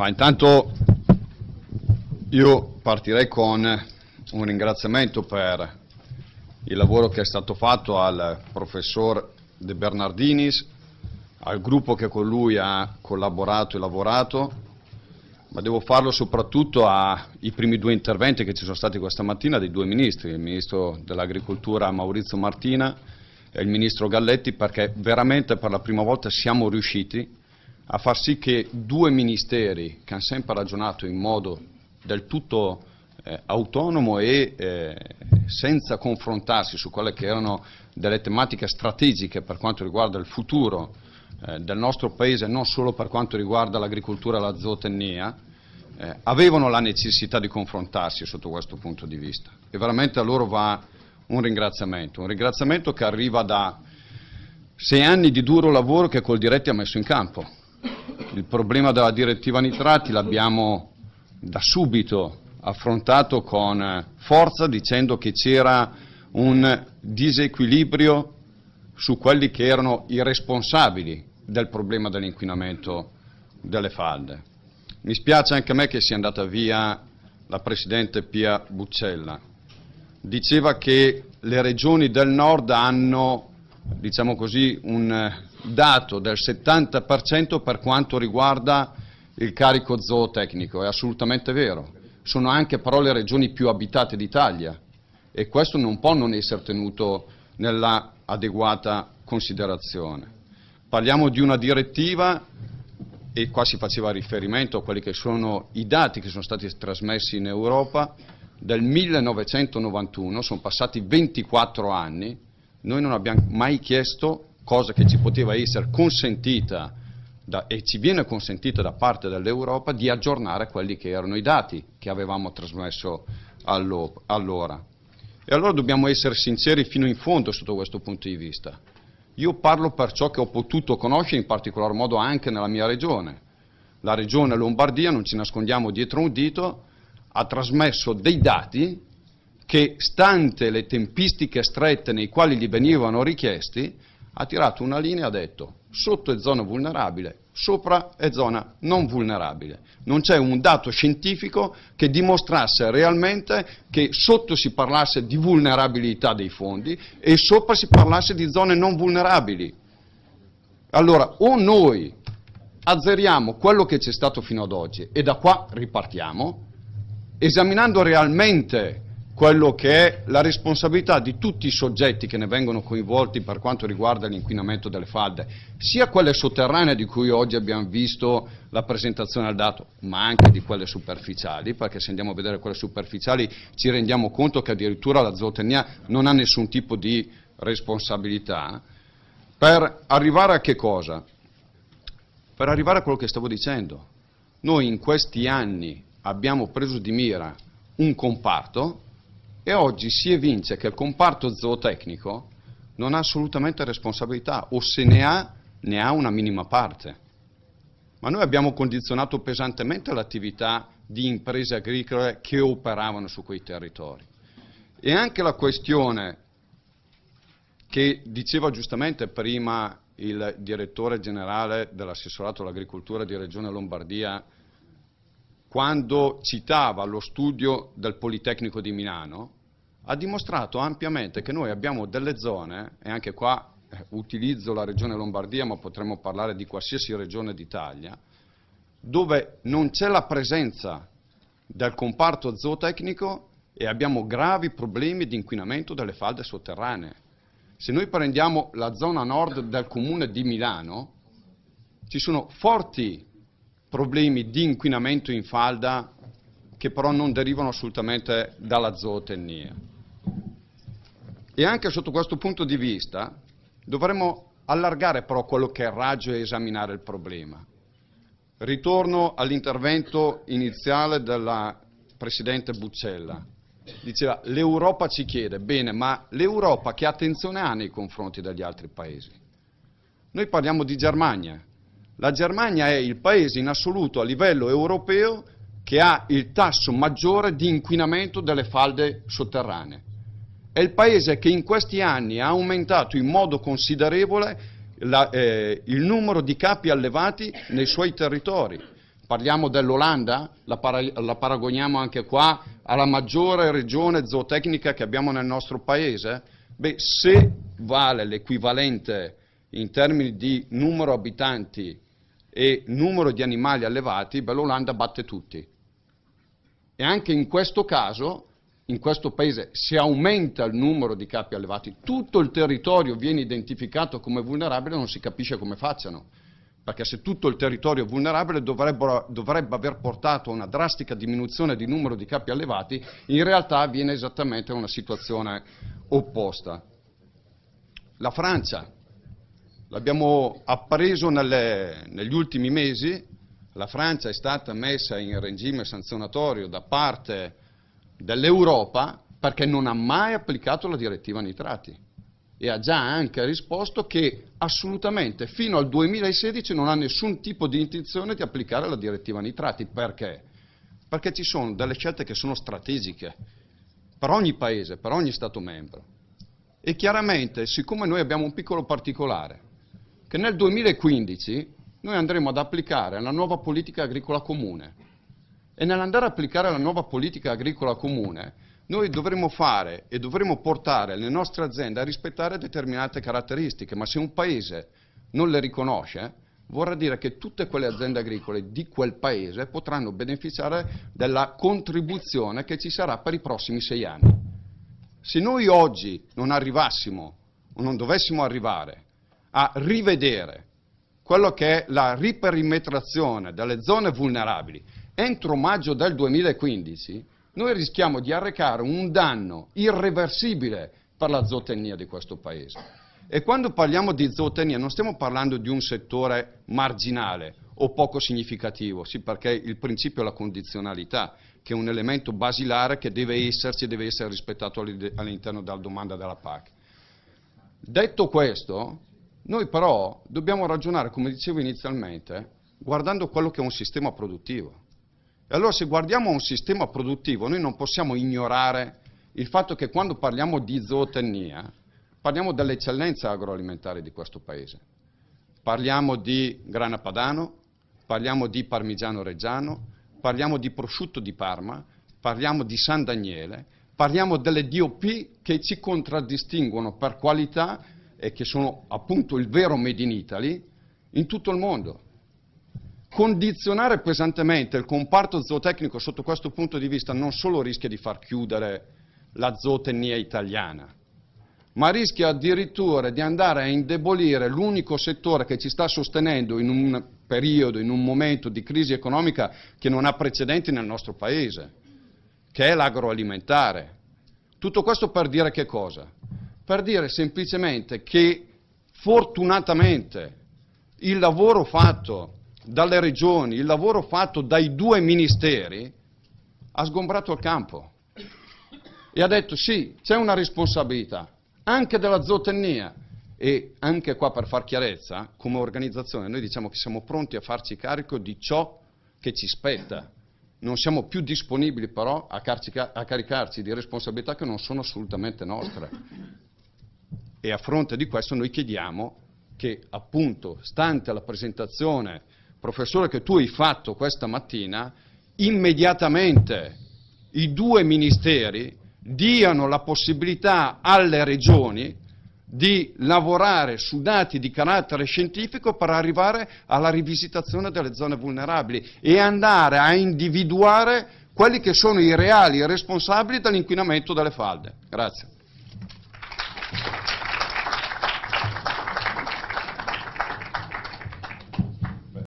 Ma intanto io partirei con un ringraziamento per il lavoro che è stato fatto al professor De Bernardinis, al gruppo che con lui ha collaborato e lavorato, ma devo farlo soprattutto ai primi due interventi che ci sono stati questa mattina dei due ministri, il ministro dell'agricoltura Maurizio Martina e il ministro Galletti, perché veramente per la prima volta siamo riusciti a far sì che due ministeri che hanno sempre ragionato in modo del tutto eh, autonomo e eh, senza confrontarsi su quelle che erano delle tematiche strategiche per quanto riguarda il futuro eh, del nostro Paese, non solo per quanto riguarda l'agricoltura e la zootecnia, eh, avevano la necessità di confrontarsi sotto questo punto di vista. E veramente a loro va un ringraziamento, un ringraziamento che arriva da sei anni di duro lavoro che Col Diretti ha messo in campo il problema della direttiva nitrati l'abbiamo da subito affrontato con forza dicendo che c'era un disequilibrio su quelli che erano i responsabili del problema dell'inquinamento delle falde. Mi spiace anche a me che sia andata via la Presidente Pia Buccella. Diceva che le regioni del nord hanno diciamo così, un eh, dato del 70% per quanto riguarda il carico zootecnico, è assolutamente vero. Sono anche però le regioni più abitate d'Italia e questo non può non essere tenuto nella adeguata considerazione. Parliamo di una direttiva e qua si faceva riferimento a quelli che sono i dati che sono stati trasmessi in Europa, del 1991, sono passati 24 anni, noi non abbiamo mai chiesto cosa che ci poteva essere consentita da, e ci viene consentita da parte dell'Europa di aggiornare quelli che erano i dati che avevamo trasmesso allo, allora. E allora dobbiamo essere sinceri fino in fondo sotto questo punto di vista. Io parlo per ciò che ho potuto conoscere, in particolar modo anche nella mia regione. La regione Lombardia, non ci nascondiamo dietro un dito, ha trasmesso dei dati che, stante le tempistiche strette nei quali gli venivano richiesti, ha tirato una linea e ha detto sotto è zona vulnerabile, sopra è zona non vulnerabile. Non c'è un dato scientifico che dimostrasse realmente che sotto si parlasse di vulnerabilità dei fondi e sopra si parlasse di zone non vulnerabili. Allora, o noi azzeriamo quello che c'è stato fino ad oggi e da qua ripartiamo, esaminando realmente quello che è la responsabilità di tutti i soggetti che ne vengono coinvolti per quanto riguarda l'inquinamento delle falde, sia quelle sotterranee di cui oggi abbiamo visto la presentazione al dato, ma anche di quelle superficiali, perché se andiamo a vedere quelle superficiali ci rendiamo conto che addirittura la zootecnia non ha nessun tipo di responsabilità, per arrivare a che cosa? Per arrivare a quello che stavo dicendo. Noi in questi anni abbiamo preso di mira un comparto e oggi si evince che il comparto zootecnico non ha assolutamente responsabilità o se ne ha, ne ha una minima parte. Ma noi abbiamo condizionato pesantemente l'attività di imprese agricole che operavano su quei territori. E anche la questione che diceva giustamente prima il direttore generale dell'assessorato all'agricoltura di Regione Lombardia quando citava lo studio del Politecnico di Milano, ha dimostrato ampiamente che noi abbiamo delle zone, e anche qua eh, utilizzo la regione Lombardia, ma potremmo parlare di qualsiasi regione d'Italia, dove non c'è la presenza del comparto zootecnico e abbiamo gravi problemi di inquinamento delle falde sotterranee. Se noi prendiamo la zona nord del comune di Milano, ci sono forti problemi di inquinamento in falda che però non derivano assolutamente dalla zootecnia. E anche sotto questo punto di vista dovremmo allargare però quello che è il raggio e esaminare il problema. Ritorno all'intervento iniziale della Presidente Buccella. Diceva l'Europa ci chiede, bene, ma l'Europa che attenzione ha nei confronti degli altri paesi? Noi parliamo di Germania. La Germania è il paese in assoluto a livello europeo che ha il tasso maggiore di inquinamento delle falde sotterranee è il paese che in questi anni ha aumentato in modo considerevole la, eh, il numero di capi allevati nei suoi territori. Parliamo dell'Olanda, la, para la paragoniamo anche qua alla maggiore regione zootecnica che abbiamo nel nostro paese? Beh, se vale l'equivalente in termini di numero abitanti e numero di animali allevati, beh, l'Olanda batte tutti. E anche in questo caso in questo paese si aumenta il numero di capi allevati, tutto il territorio viene identificato come vulnerabile, non si capisce come facciano, perché se tutto il territorio è vulnerabile dovrebbe aver portato a una drastica diminuzione di numero di capi allevati, in realtà viene esattamente una situazione opposta. La Francia, l'abbiamo appreso nelle, negli ultimi mesi, la Francia è stata messa in regime sanzionatorio da parte dell'Europa perché non ha mai applicato la direttiva nitrati e ha già anche risposto che assolutamente fino al 2016 non ha nessun tipo di intenzione di applicare la direttiva nitrati. Perché? Perché ci sono delle scelte che sono strategiche per ogni paese, per ogni Stato membro. E chiaramente, siccome noi abbiamo un piccolo particolare, che nel 2015 noi andremo ad applicare la nuova politica agricola comune, e nell'andare a applicare la nuova politica agricola comune, noi dovremo fare e dovremo portare le nostre aziende a rispettare determinate caratteristiche, ma se un paese non le riconosce, vorrà dire che tutte quelle aziende agricole di quel paese potranno beneficiare della contribuzione che ci sarà per i prossimi sei anni. Se noi oggi non arrivassimo o non dovessimo arrivare a rivedere quello che è la riperimetrazione delle zone vulnerabili, entro maggio del 2015 noi rischiamo di arrecare un danno irreversibile per la zootecnia di questo Paese. E quando parliamo di zootecnia non stiamo parlando di un settore marginale o poco significativo, sì perché il principio è la condizionalità, che è un elemento basilare che deve esserci e deve essere rispettato all'interno della domanda della PAC. Detto questo, noi però dobbiamo ragionare, come dicevo inizialmente, guardando quello che è un sistema produttivo. E allora se guardiamo un sistema produttivo, noi non possiamo ignorare il fatto che quando parliamo di zootecnia, parliamo dell'eccellenza agroalimentare di questo Paese. Parliamo di grana padano, parliamo di parmigiano reggiano, parliamo di prosciutto di Parma, parliamo di San Daniele, parliamo delle DOP che ci contraddistinguono per qualità e che sono appunto il vero Made in Italy in tutto il mondo condizionare pesantemente il comparto zootecnico sotto questo punto di vista non solo rischia di far chiudere la zootecnia italiana, ma rischia addirittura di andare a indebolire l'unico settore che ci sta sostenendo in un periodo, in un momento di crisi economica che non ha precedenti nel nostro paese, che è l'agroalimentare. Tutto questo per dire che cosa? Per dire semplicemente che fortunatamente il lavoro fatto dalle regioni, il lavoro fatto dai due ministeri, ha sgombrato il campo e ha detto sì, c'è una responsabilità anche della zootecnia e anche qua per far chiarezza, come organizzazione noi diciamo che siamo pronti a farci carico di ciò che ci spetta, non siamo più disponibili però a, carcica, a caricarci di responsabilità che non sono assolutamente nostre e a fronte di questo noi chiediamo che appunto, stante la presentazione professore, che tu hai fatto questa mattina, immediatamente i due ministeri diano la possibilità alle regioni di lavorare su dati di carattere scientifico per arrivare alla rivisitazione delle zone vulnerabili e andare a individuare quelli che sono i reali responsabili dell'inquinamento delle falde. Grazie.